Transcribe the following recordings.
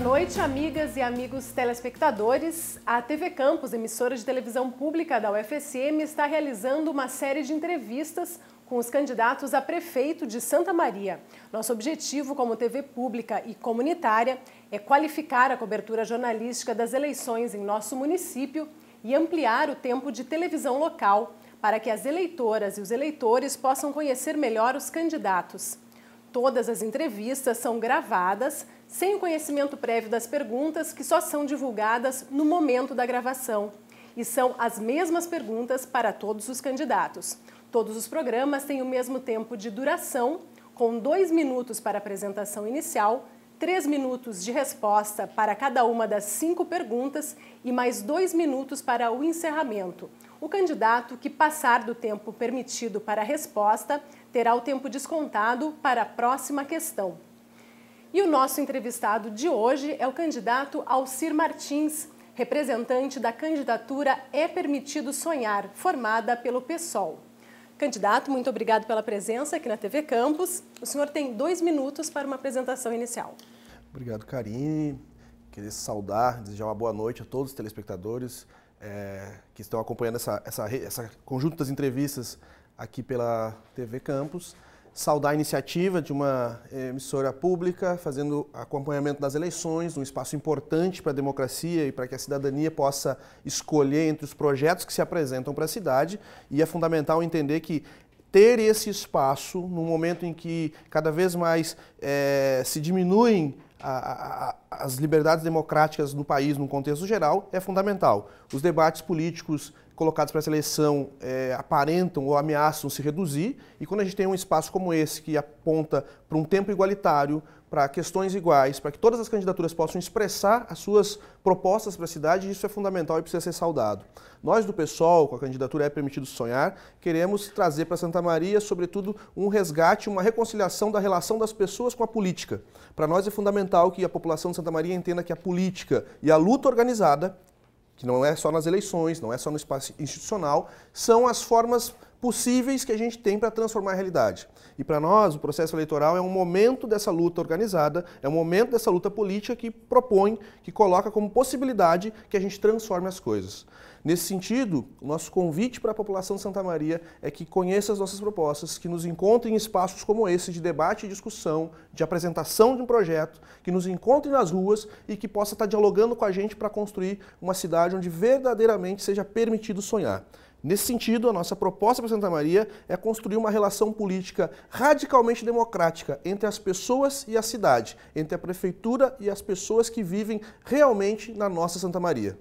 noite, amigas e amigos telespectadores. A TV Campos, emissora de televisão pública da UFSM, está realizando uma série de entrevistas com os candidatos a prefeito de Santa Maria. Nosso objetivo como TV pública e comunitária é qualificar a cobertura jornalística das eleições em nosso município e ampliar o tempo de televisão local para que as eleitoras e os eleitores possam conhecer melhor os candidatos. Todas as entrevistas são gravadas sem o conhecimento prévio das perguntas que só são divulgadas no momento da gravação. E são as mesmas perguntas para todos os candidatos. Todos os programas têm o mesmo tempo de duração, com dois minutos para a apresentação inicial, três minutos de resposta para cada uma das cinco perguntas e mais dois minutos para o encerramento. O candidato que passar do tempo permitido para a resposta terá o tempo descontado para a próxima questão. E o nosso entrevistado de hoje é o candidato Alcir Martins, representante da candidatura É Permitido Sonhar, formada pelo PSOL. Candidato, muito obrigado pela presença aqui na TV Campus. O senhor tem dois minutos para uma apresentação inicial. Obrigado, Karine. Queria saudar, desejar uma boa noite a todos os telespectadores é, que estão acompanhando essa, essa, essa conjunto das entrevistas aqui pela TV Campus saudar a iniciativa de uma eh, emissora pública fazendo acompanhamento das eleições, um espaço importante para a democracia e para que a cidadania possa escolher entre os projetos que se apresentam para a cidade. E é fundamental entender que ter esse espaço, no momento em que cada vez mais é, se diminuem a, a, as liberdades democráticas no país, no contexto geral, é fundamental. Os debates políticos colocados para a seleção é, aparentam ou ameaçam se reduzir, e quando a gente tem um espaço como esse que aponta para um tempo igualitário, para questões iguais, para que todas as candidaturas possam expressar as suas propostas para a cidade, isso é fundamental e precisa ser saudado. Nós do PSOL, com a candidatura É Permitido Sonhar, queremos trazer para Santa Maria, sobretudo, um resgate, uma reconciliação da relação das pessoas com a política. Para nós é fundamental que a população de Santa Maria entenda que a política e a luta organizada que não é só nas eleições, não é só no espaço institucional, são as formas possíveis que a gente tem para transformar a realidade. E para nós, o processo eleitoral é um momento dessa luta organizada, é um momento dessa luta política que propõe, que coloca como possibilidade que a gente transforme as coisas. Nesse sentido, o nosso convite para a população de Santa Maria é que conheça as nossas propostas, que nos encontre em espaços como esse de debate e discussão, de apresentação de um projeto, que nos encontre nas ruas e que possa estar dialogando com a gente para construir uma cidade onde verdadeiramente seja permitido sonhar. Nesse sentido, a nossa proposta para Santa Maria é construir uma relação política radicalmente democrática entre as pessoas e a cidade, entre a prefeitura e as pessoas que vivem realmente na nossa Santa Maria.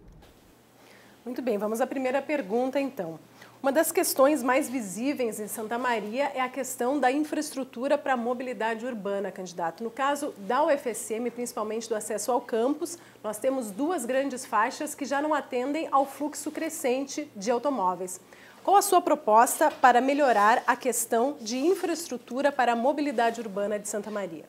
Muito bem, vamos à primeira pergunta então. Uma das questões mais visíveis em Santa Maria é a questão da infraestrutura para a mobilidade urbana, candidato. No caso da UFSM, principalmente do acesso ao campus, nós temos duas grandes faixas que já não atendem ao fluxo crescente de automóveis. Qual a sua proposta para melhorar a questão de infraestrutura para a mobilidade urbana de Santa Maria?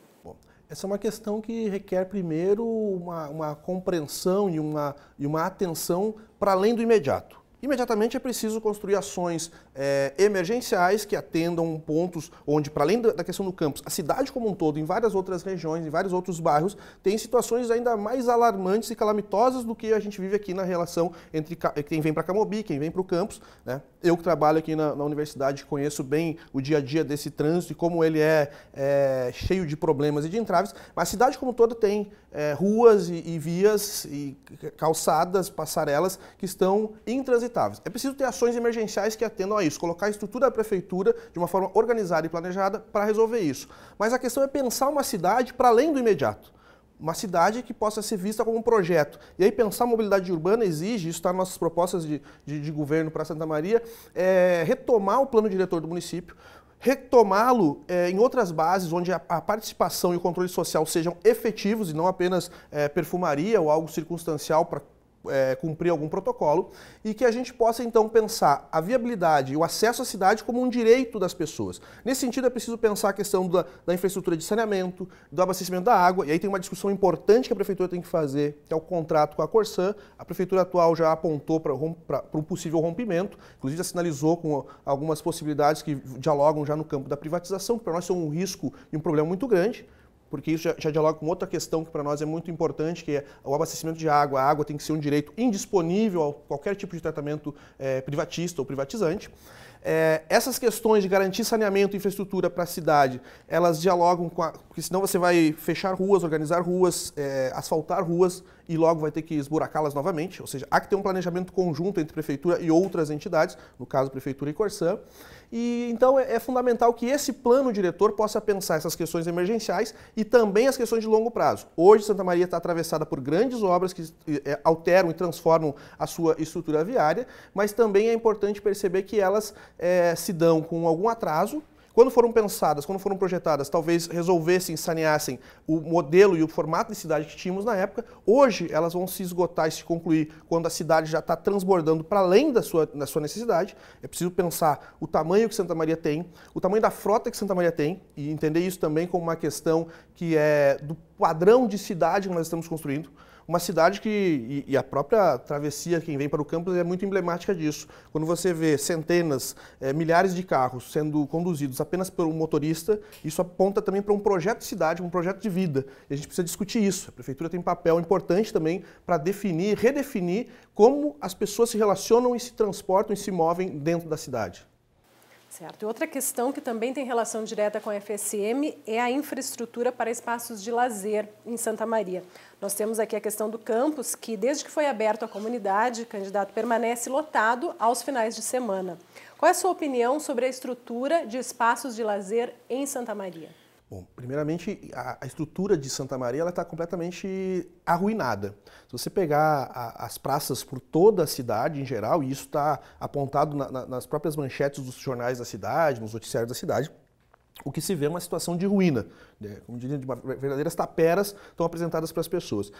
Essa é uma questão que requer primeiro uma, uma compreensão e uma, e uma atenção para além do imediato imediatamente é preciso construir ações é, emergenciais que atendam pontos onde, para além da questão do campus, a cidade como um todo, em várias outras regiões, em vários outros bairros, tem situações ainda mais alarmantes e calamitosas do que a gente vive aqui na relação entre eh, quem vem para Camobi, quem vem para o campus. Né? Eu que trabalho aqui na, na, universidade conheço bem o dia a dia desse trânsito e como ele é, é cheio de problemas e de entraves, mas a cidade como um todo tem é, ruas e, e vias e calçadas, passarelas que estão intransitáveis é preciso ter ações emergenciais que atendam a isso, colocar a estrutura da prefeitura de uma forma organizada e planejada para resolver isso. Mas a questão é pensar uma cidade para além do imediato uma cidade que possa ser vista como um projeto. E aí pensar mobilidade urbana exige, isso está nas nossas propostas de, de, de governo para Santa Maria, é, retomar o plano diretor do município, retomá-lo é, em outras bases onde a, a, participação e o controle social sejam efetivos e não apenas é, perfumaria ou algo circunstancial para é, cumprir algum protocolo e que a gente possa então pensar a viabilidade e o acesso à cidade como um direito das pessoas. Nesse sentido, é preciso pensar a questão da, da, infraestrutura de saneamento, do abastecimento da água, e aí tem uma discussão importante que a prefeitura tem que fazer, que é o contrato com a Corsã. A prefeitura atual já apontou para um possível rompimento, inclusive já sinalizou com algumas possibilidades que dialogam já no campo da privatização, que para nós são um risco e um problema muito grande porque isso já, já dialoga com outra questão que para nós é muito importante, que é o abastecimento de água. A água tem que ser um direito indisponível a qualquer tipo de tratamento é, privatista ou privatizante. É, essas questões de garantir saneamento e infraestrutura para a cidade, elas dialogam com a. Porque senão você vai fechar ruas, organizar ruas, é, asfaltar ruas e logo vai ter que esburacá-las novamente. Ou seja, há que ter um planejamento conjunto entre prefeitura e outras entidades, no caso prefeitura e Corsã. E então é, é fundamental que esse plano diretor possa pensar essas questões emergenciais e também as questões de longo prazo. Hoje Santa Maria está atravessada por grandes obras que é, alteram e transformam a sua estrutura viária, mas também é importante perceber que elas é, se dão com algum atraso. Quando foram pensadas, quando foram projetadas, talvez resolvessem, saneassem o modelo e o formato de cidade que tínhamos na época. Hoje elas vão se esgotar e se concluir quando a cidade já está transbordando para além da sua, da sua necessidade. É preciso pensar o tamanho que Santa Maria tem, o tamanho da frota que Santa Maria tem, e entender isso também como uma questão que é do padrão de cidade que nós estamos construindo. Uma cidade que, e, e a própria travessia, quem vem para o campus, é muito emblemática disso. Quando você vê centenas, é, milhares de carros sendo conduzidos apenas por um motorista, isso aponta também para um projeto de cidade, um projeto de vida. E a gente precisa discutir isso. A prefeitura tem um papel importante também para definir, redefinir como as pessoas se relacionam e se transportam e se movem dentro da cidade. Certo. E outra questão que também tem relação direta com a FSM é a infraestrutura para espaços de lazer em Santa Maria. Nós temos aqui a questão do campus, que desde que foi aberto à comunidade, o candidato permanece lotado aos finais de semana. Qual é a sua opinião sobre a estrutura de espaços de lazer em Santa Maria? Bom, primeiramente, a, estrutura de Santa Maria está completamente arruinada. Se você pegar a, as praças por toda a cidade em geral, e isso está apontado na, na, nas próprias manchetes dos jornais da cidade, nos noticiários da cidade, o que se vê é uma situação de ruína. Né? Como uma verdadeiras taperas estão apresentadas para as pessoas.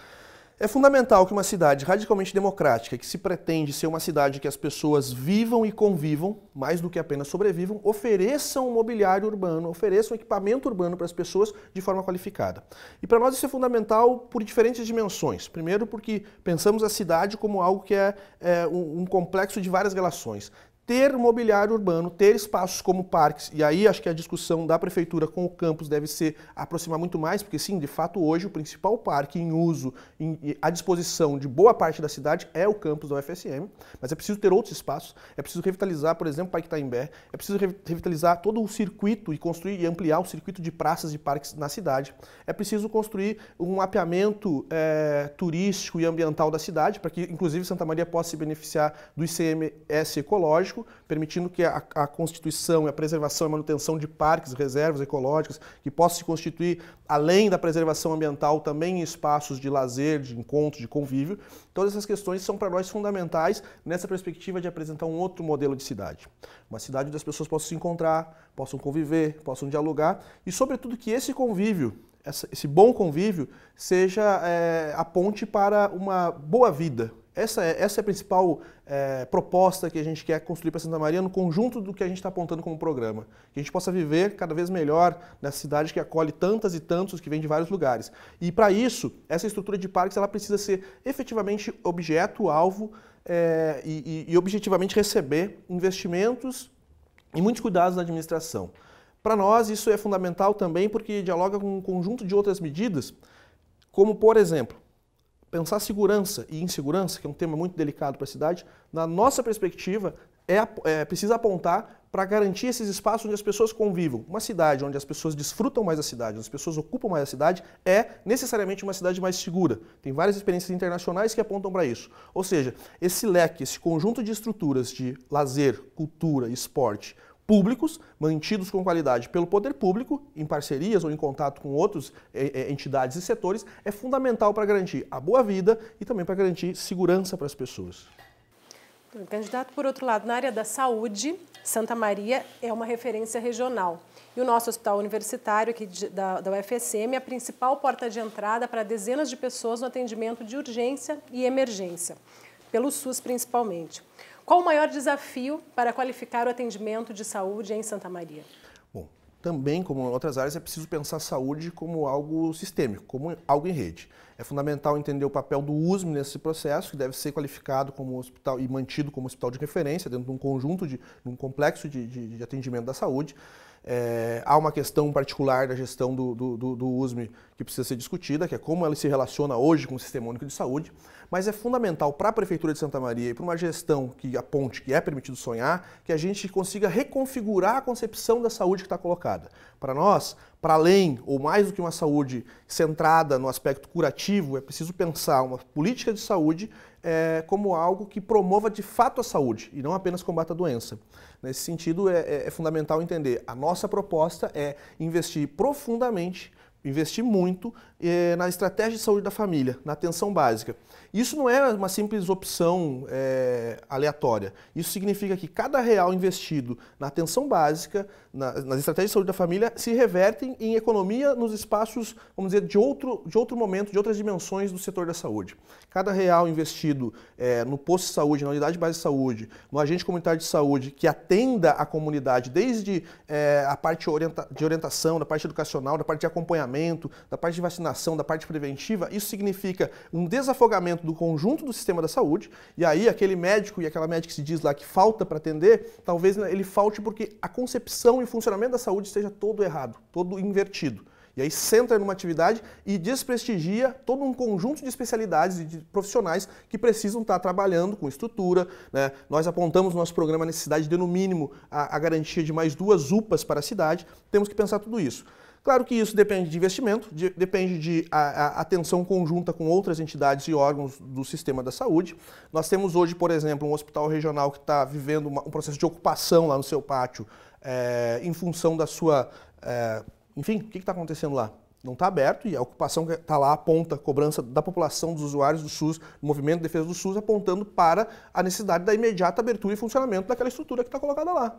É fundamental que uma cidade radicalmente democrática, que se pretende ser uma cidade que as pessoas vivam e convivam, mais do que apenas sobrevivam, ofereçam um mobiliário urbano, ofereçam um equipamento urbano para as pessoas de forma qualificada. E para nós isso é fundamental por diferentes dimensões. Primeiro, porque pensamos a cidade como algo que é, é um complexo de várias relações ter mobiliário urbano, ter espaços como parques, e aí acho que a discussão da prefeitura com o campus deve se aproximar muito mais, porque sim, de fato hoje o principal parque em uso, em, à disposição de boa parte da cidade é o campus da UFSM, mas é preciso ter outros espaços, é preciso revitalizar, por exemplo, o Parque Taimbé, é preciso revitalizar todo o circuito e construir e ampliar o circuito de praças e parques na cidade, é preciso construir um mapeamento é, turístico e ambiental da cidade, para que inclusive Santa Maria possa se beneficiar do ICMS ecológico, permitindo que a, a constituição e a preservação e manutenção de parques, reservas ecológicas, que possam se constituir, além da preservação ambiental, também em espaços de lazer, de encontro, de convívio. Todas essas questões são para nós fundamentais nessa perspectiva de apresentar um outro modelo de cidade. Uma cidade onde as pessoas possam se encontrar, possam conviver, possam dialogar e, sobretudo, que esse convívio esse bom convívio seja é, a ponte para uma boa vida, essa é, essa é a principal é, proposta que a gente quer construir para Santa Maria no conjunto do que a gente está apontando como programa. Que a gente possa viver cada vez melhor nessa cidade que acolhe tantas e tantos que vêm de vários lugares. E para isso, essa estrutura de parques ela precisa ser efetivamente objeto, alvo é, e, e, e objetivamente receber investimentos e muitos cuidados na administração. Para nós, isso é fundamental também porque dialoga com um conjunto de outras medidas, como, por exemplo, pensar segurança e insegurança, que é um tema muito delicado para a cidade, na nossa perspectiva, é, é precisa apontar para garantir esses espaços onde as pessoas convivam. Uma cidade onde as pessoas desfrutam mais da cidade, onde as pessoas ocupam mais a cidade, é necessariamente uma cidade mais segura. Tem várias experiências internacionais que apontam para isso. Ou seja, esse leque, esse conjunto de estruturas de lazer, cultura, esporte, públicos, mantidos com qualidade pelo poder público, em parcerias ou em contato com outras eh, eh, entidades e setores, é fundamental para garantir a boa vida e também para garantir segurança para as pessoas. Então, candidato, por outro lado, na área da saúde, Santa Maria é uma referência regional. E o nosso hospital universitário aqui da, da UFSM é a principal porta de entrada para dezenas de pessoas no atendimento de urgência e emergência, pelo SUS principalmente. Qual o maior desafio para qualificar o atendimento de saúde em Santa Maria? Bom, também, como em outras áreas, é preciso pensar a saúde como algo sistêmico, como algo em rede. É fundamental entender o papel do USM nesse processo, que deve ser qualificado como hospital e mantido como hospital de referência dentro de um conjunto, de um complexo de, de, de atendimento da saúde. É, há uma questão particular da gestão do, do, do, do, USME que precisa ser discutida, que é como ela se relaciona hoje com o Sistema Único de Saúde, mas é fundamental para a Prefeitura de Santa Maria e para uma gestão que aponte que é permitido sonhar, que a gente consiga reconfigurar a concepção da saúde que está colocada. Para nós, para além ou mais do que uma saúde centrada no aspecto curativo, é preciso pensar uma política de saúde é, como algo que promova de fato a saúde e não apenas combata a doença. Nesse sentido, é, é, é fundamental entender. A nossa proposta é investir profundamente investir muito é, na estratégia de saúde da família, na atenção básica. Isso não é uma simples opção é, aleatória. Isso significa que cada real investido na atenção básica na, nas estratégias de saúde da família se revertem em economia nos espaços, vamos dizer, de outro, de outro momento, de outras dimensões do setor da saúde. Cada real investido é, no posto de saúde, na unidade de base de saúde, no agente comunitário de saúde que atenda a comunidade, desde é, a parte orienta de orientação, da parte educacional, da parte de acompanhamento, da parte de vacinação, da parte preventiva, isso significa um desafogamento do conjunto do sistema da saúde, e aí aquele médico e aquela médica que se diz lá que falta para atender, talvez né, ele falte porque a concepção e funcionamento da saúde esteja todo errado, todo invertido. E aí centra numa atividade e desprestigia todo um conjunto de especialidades e de profissionais que precisam estar trabalhando com estrutura. Né? Nós apontamos no nosso programa a necessidade de, no mínimo, a, a garantia de mais duas UPAs para a cidade. Temos que pensar tudo isso. Claro que isso depende de investimento, de, depende de a, a atenção conjunta com outras entidades e órgãos do sistema da saúde. Nós temos hoje, por exemplo, um hospital regional que está vivendo uma, um processo de ocupação lá no seu pátio é, em função da sua. É, enfim, o que está acontecendo lá? Não está aberto e a ocupação que está lá aponta cobrança da população, dos usuários do SUS, do movimento de defesa do SUS, apontando para a necessidade da imediata abertura e funcionamento daquela estrutura que está colocada lá.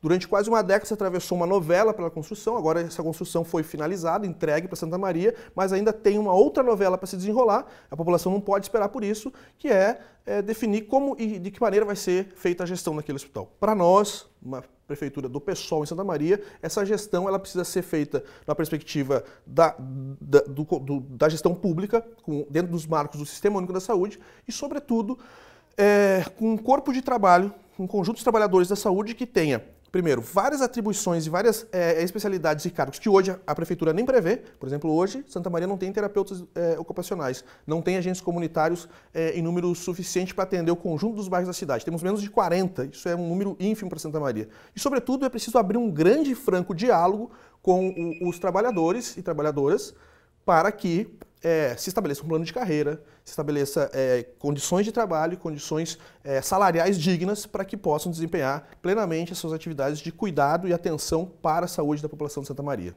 Durante quase uma década se atravessou uma novela pela construção, agora essa construção foi finalizada, entregue para Santa Maria, mas ainda tem uma outra novela para se desenrolar. A população não pode esperar por isso, que é, é definir como e de que maneira vai ser feita a gestão daquele hospital. Para nós, uma prefeitura do PSOL em Santa Maria, essa gestão ela precisa ser feita na perspectiva da, da, do, do, da gestão pública, com, dentro dos marcos do Sistema Único da Saúde e, sobretudo, é, com um corpo de trabalho, um conjunto de trabalhadores da saúde que tenha primeiro, várias atribuições e várias é, especialidades e cargos que hoje a prefeitura nem prevê. Por exemplo, hoje Santa Maria não tem terapeutas é, ocupacionais, não tem agentes comunitários é, em número suficiente para atender o conjunto dos bairros da cidade. Temos menos de 40, isso é um número ínfimo para Santa Maria. E, sobretudo, é preciso abrir um grande e franco diálogo com o, os trabalhadores e trabalhadoras para que é, se estabeleça um plano de carreira, se estabeleça é, condições de trabalho, condições é, salariais dignas para que possam desempenhar plenamente as suas atividades de cuidado e atenção para a saúde da população de Santa Maria.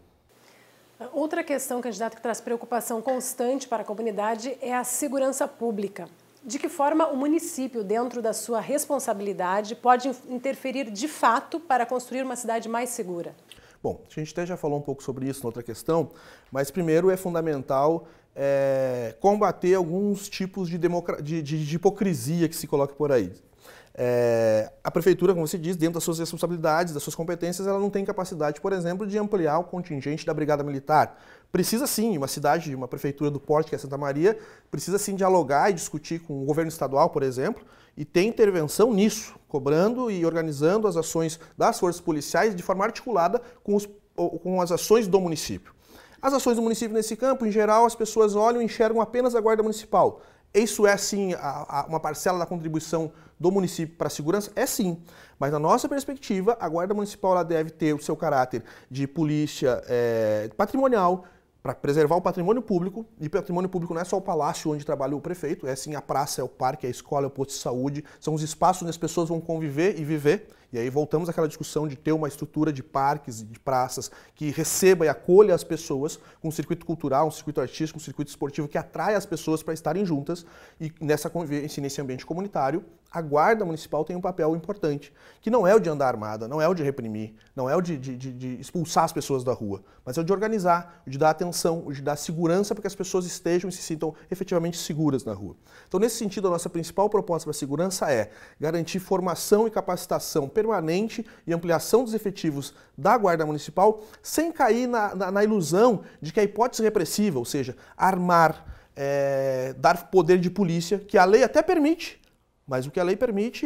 Outra questão, candidato, que traz preocupação constante para a comunidade é a segurança pública. De que forma o município, dentro da sua responsabilidade, pode interferir de fato para construir uma cidade mais segura? Bom, a gente até já falou um pouco sobre isso na outra questão, mas primeiro é fundamental é, combater alguns tipos de, de, de, de, hipocrisia que se coloca por aí. É, a prefeitura, como se diz, dentro das suas responsabilidades, das suas competências, ela não tem capacidade, por exemplo, de ampliar o contingente da Brigada Militar. Precisa sim, uma cidade, uma prefeitura do porte que é Santa Maria, precisa sim dialogar e discutir com o governo estadual, por exemplo, e ter intervenção nisso, cobrando e organizando as ações das forças policiais de forma articulada com, os, com as ações do município. As ações do município nesse campo, em geral, as pessoas olham e enxergam apenas a Guarda Municipal. Isso é sim a, a, uma parcela da contribuição do município para a segurança? É sim. Mas na nossa perspectiva, a Guarda Municipal ela deve ter o seu caráter de polícia é, patrimonial, para preservar o patrimônio público, e patrimônio público não é só o palácio onde trabalha o prefeito, é sim a praça, é o parque, é a escola, é o posto de saúde, são os espaços onde as pessoas vão conviver e viver. E aí voltamos àquela discussão de ter uma estrutura de parques e de praças que receba e acolha as pessoas, com um circuito cultural, um circuito artístico, um circuito esportivo que atrai as pessoas para estarem juntas e nessa convivência, nesse ambiente comunitário, a guarda municipal tem um papel importante, que não é o de andar armada, não é o de reprimir, não é o de, de, de, expulsar as pessoas da rua, mas é o de organizar, o de dar atenção, o de dar segurança para que as pessoas estejam e se sintam efetivamente seguras na rua. Então, nesse sentido, a nossa principal proposta para a segurança é garantir formação e capacitação permanente e ampliação dos efetivos da guarda municipal, sem cair na, na, na ilusão de que a hipótese repressiva, ou seja, armar, é, dar poder de polícia, que a lei até permite, mas o que a lei permite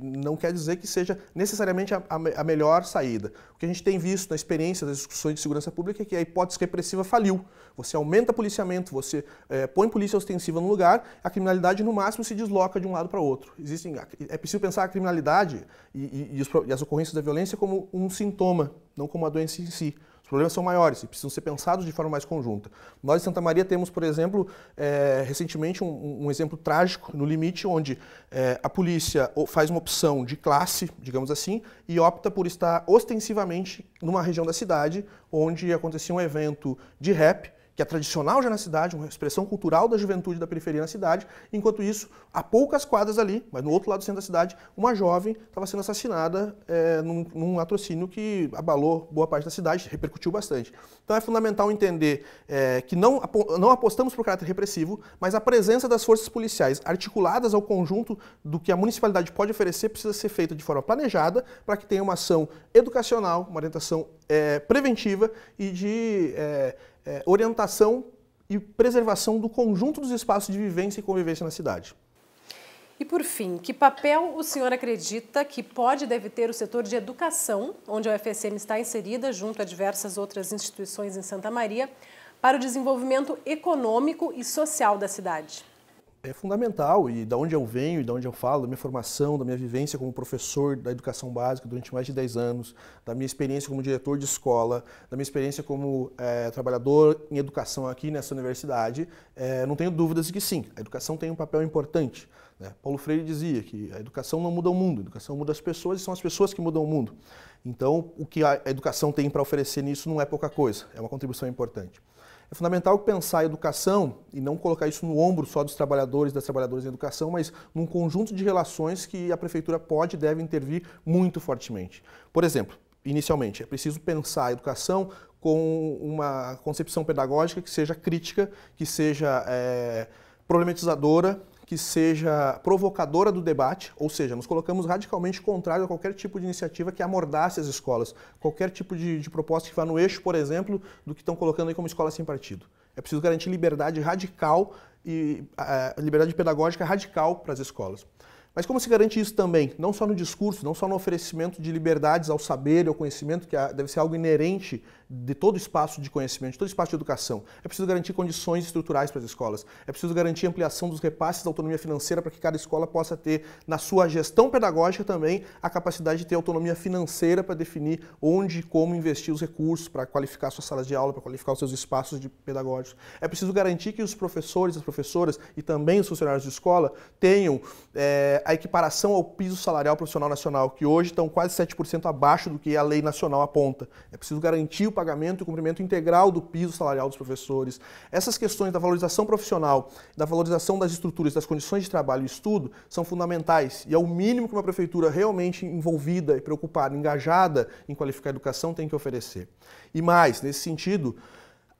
não quer dizer que seja necessariamente a, a, melhor saída. O que a gente tem visto na experiência das discussões de segurança pública é que a hipótese repressiva faliu. Você aumenta policiamento, você é, põe polícia ostensiva no lugar, a criminalidade no máximo se desloca de um lado para outro. Existem, é preciso pensar a criminalidade e, e, e as ocorrências da violência como um sintoma, não como a doença em si. Os problemas são maiores e precisam ser pensados de forma mais conjunta. Nós em Santa Maria temos, por exemplo, é, recentemente um, um, exemplo trágico no limite, onde é, a polícia faz uma opção de classe, digamos assim, e opta por estar ostensivamente numa região da cidade onde acontecia um evento de rap que é tradicional já na cidade, uma expressão cultural da juventude da periferia na cidade. Enquanto isso, a poucas quadras ali, mas no outro lado do centro da cidade, uma jovem estava sendo assassinada é, num, num que abalou boa parte da cidade, repercutiu bastante. Então é fundamental entender é, que não, não apostamos para o caráter repressivo, mas a presença das forças policiais articuladas ao conjunto do que a municipalidade pode oferecer precisa ser feita de forma planejada para que tenha uma ação educacional, uma orientação é, preventiva e de é, é, orientação e preservação do conjunto dos espaços de vivência e convivência na cidade. E por fim, que papel o senhor acredita que pode e deve ter o setor de educação, onde a UFSM está inserida junto a diversas outras instituições em Santa Maria, para o desenvolvimento econômico e social da cidade? é fundamental e da onde eu venho e da onde eu falo, da minha formação, da minha vivência como professor da educação básica durante mais de 10 anos, da minha experiência como diretor de escola, da minha experiência como é, trabalhador em educação aqui nessa universidade, é, não tenho dúvidas de que sim, a educação tem um papel importante. Né? Paulo Freire dizia que a educação não muda o mundo, a educação muda as pessoas e são as pessoas que mudam o mundo. Então, o que a educação tem para oferecer nisso não é pouca coisa, é uma contribuição importante. É fundamental pensar a educação e não colocar isso no ombro só dos trabalhadores, das trabalhadoras em educação, mas num conjunto de relações que a prefeitura pode e deve intervir muito fortemente. Por exemplo, inicialmente, é preciso pensar a educação com uma concepção pedagógica que seja crítica, que seja é, problematizadora, que seja provocadora do debate, ou seja, nos colocamos radicalmente contrário a qualquer tipo de iniciativa que amordasse as escolas, qualquer tipo de, de proposta que vá no eixo, por exemplo, do que estão colocando aí como escola sem partido. É preciso garantir liberdade radical e uh, liberdade pedagógica radical para as escolas. Mas como se garante isso também? Não só no discurso, não só no oferecimento de liberdades ao saber e ao conhecimento, que é, deve ser algo inerente de todo espaço de conhecimento, de todo espaço de educação. É preciso garantir condições estruturais para as escolas. É preciso garantir ampliação dos repasses da autonomia financeira para que cada escola possa ter, na sua gestão pedagógica também, a capacidade de ter autonomia financeira para definir onde e como investir os recursos, para qualificar suas salas de aula, para qualificar os seus espaços pedagógicos. É preciso garantir que os professores, as professoras e também os funcionários de escola tenham é, a equiparação ao piso salarial profissional nacional, que hoje estão quase 7% abaixo do que a lei nacional aponta. É preciso garantir o pagamento e o cumprimento integral do piso salarial dos professores. Essas questões da valorização profissional, da valorização das estruturas, das condições de trabalho e estudo são fundamentais e é o mínimo que uma prefeitura realmente envolvida e preocupada, engajada em qualificar a educação tem que oferecer. E mais, nesse sentido,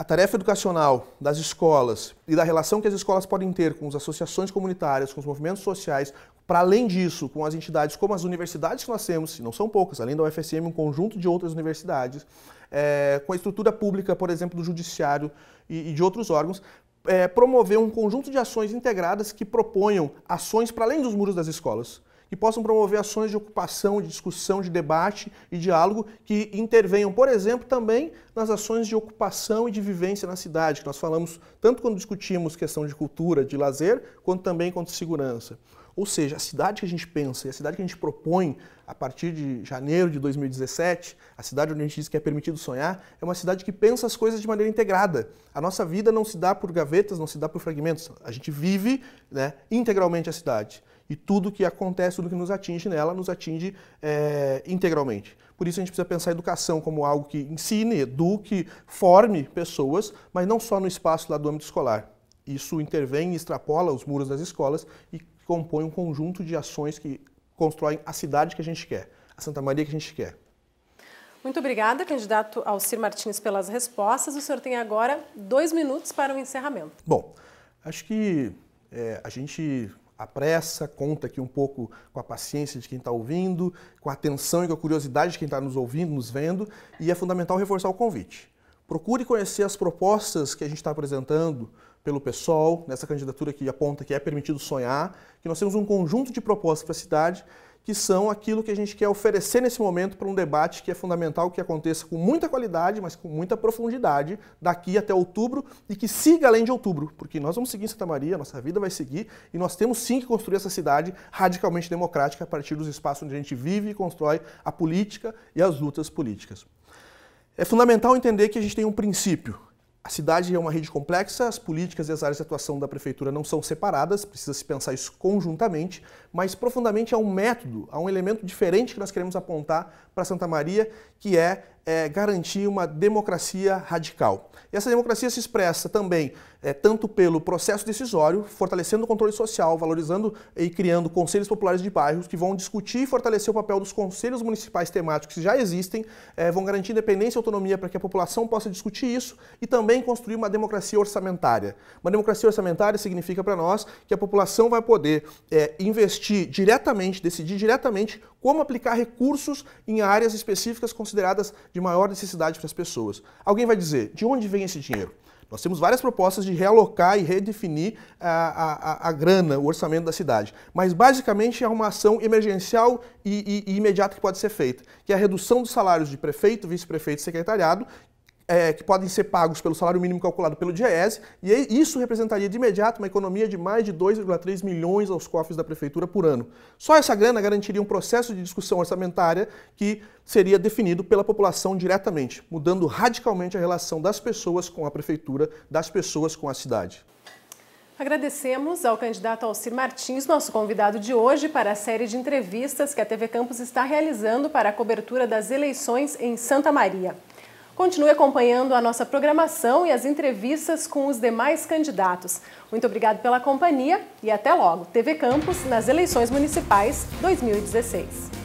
a tarefa educacional das escolas e da relação que as escolas podem ter com as associações comunitárias, com os movimentos sociais, para além disso, com as entidades como as universidades que nós temos, não são poucas, além da UFSM, um conjunto de outras universidades, é, com a estrutura pública, por exemplo, do judiciário e, e de outros órgãos, é, promover um conjunto de ações integradas que proponham ações para além dos muros das escolas que possam promover ações de ocupação, de discussão, de debate e diálogo que intervenham, por exemplo, também nas ações de ocupação e de vivência na cidade, que nós falamos tanto quando discutimos questão de cultura, de lazer, quanto também quanto segurança. Ou seja, a cidade que a gente pensa e a cidade que a gente propõe a partir de janeiro de 2017, a cidade onde a gente diz que é permitido sonhar, é uma cidade que pensa as coisas de maneira integrada. A nossa vida não se dá por gavetas, não se dá por fragmentos. A gente vive né, integralmente a cidade e tudo que acontece, tudo que nos atinge nela, nos atinge é, integralmente. Por isso a gente precisa pensar a educação como algo que ensine, eduque, forme pessoas, mas não só no espaço lá do âmbito escolar. Isso intervém e extrapola os muros das escolas e compõe um conjunto de ações que constroem a cidade que a gente quer, a Santa Maria que a gente quer. Muito obrigada, candidato Alcir Martins, pelas respostas. O senhor tem agora dois minutos para o encerramento. Bom, acho que é, a gente a pressa, conta aqui um pouco com a paciência de quem está ouvindo, com a atenção e com a curiosidade de quem está nos ouvindo, nos vendo, e é fundamental reforçar o convite. Procure conhecer as propostas que a gente está apresentando pelo PSOL, nessa candidatura que aponta que é permitido sonhar, que nós temos um conjunto de propostas para a cidade que são aquilo que a gente quer oferecer nesse momento para um debate que é fundamental que aconteça com muita qualidade, mas com muita profundidade daqui até outubro e que siga além de outubro, porque nós vamos seguir em Santa Maria, nossa vida vai seguir e nós temos sim que construir essa cidade radicalmente democrática a partir dos espaços onde a gente vive e constrói a política e as lutas políticas. É fundamental entender que a gente tem um princípio, a cidade é uma rede complexa, as políticas e as áreas de atuação da prefeitura não são separadas, precisa se pensar isso conjuntamente, mas profundamente há é um método, há é um elemento diferente que nós queremos apontar para Santa Maria que é, é garantir uma democracia radical. E essa democracia se expressa também é, tanto pelo processo decisório, fortalecendo o controle social, valorizando e criando conselhos populares de bairros que vão discutir e fortalecer o papel dos conselhos municipais temáticos que já existem, é, vão garantir independência e autonomia para que a população possa discutir isso e também construir uma democracia orçamentária. Uma democracia orçamentária significa para nós que a população vai poder é, investir diretamente, decidir diretamente como aplicar recursos em áreas específicas consideradas de maior necessidade para as pessoas. Alguém vai dizer, de onde vem esse dinheiro? Nós temos várias propostas de realocar e redefinir a, a, a, grana, o orçamento da cidade. Mas basicamente é uma ação emergencial e, e, e imediata que pode ser feita, que é a redução dos salários de prefeito, vice-prefeito e secretariado, é, que podem ser pagos pelo salário mínimo calculado pelo DIES, e isso representaria de imediato uma economia de mais de 2,3 milhões aos cofres da prefeitura por ano. Só essa grana garantiria um processo de discussão orçamentária que seria definido pela população diretamente, mudando radicalmente a relação das pessoas com a prefeitura, das pessoas com a cidade. Agradecemos ao candidato Alcir Martins, nosso convidado de hoje, para a série de entrevistas que a TV Campos está realizando para a cobertura das eleições em Santa Maria. Continue acompanhando a nossa programação e as entrevistas com os demais candidatos. Muito obrigado pela companhia e até logo. TV Campos nas eleições municipais 2016.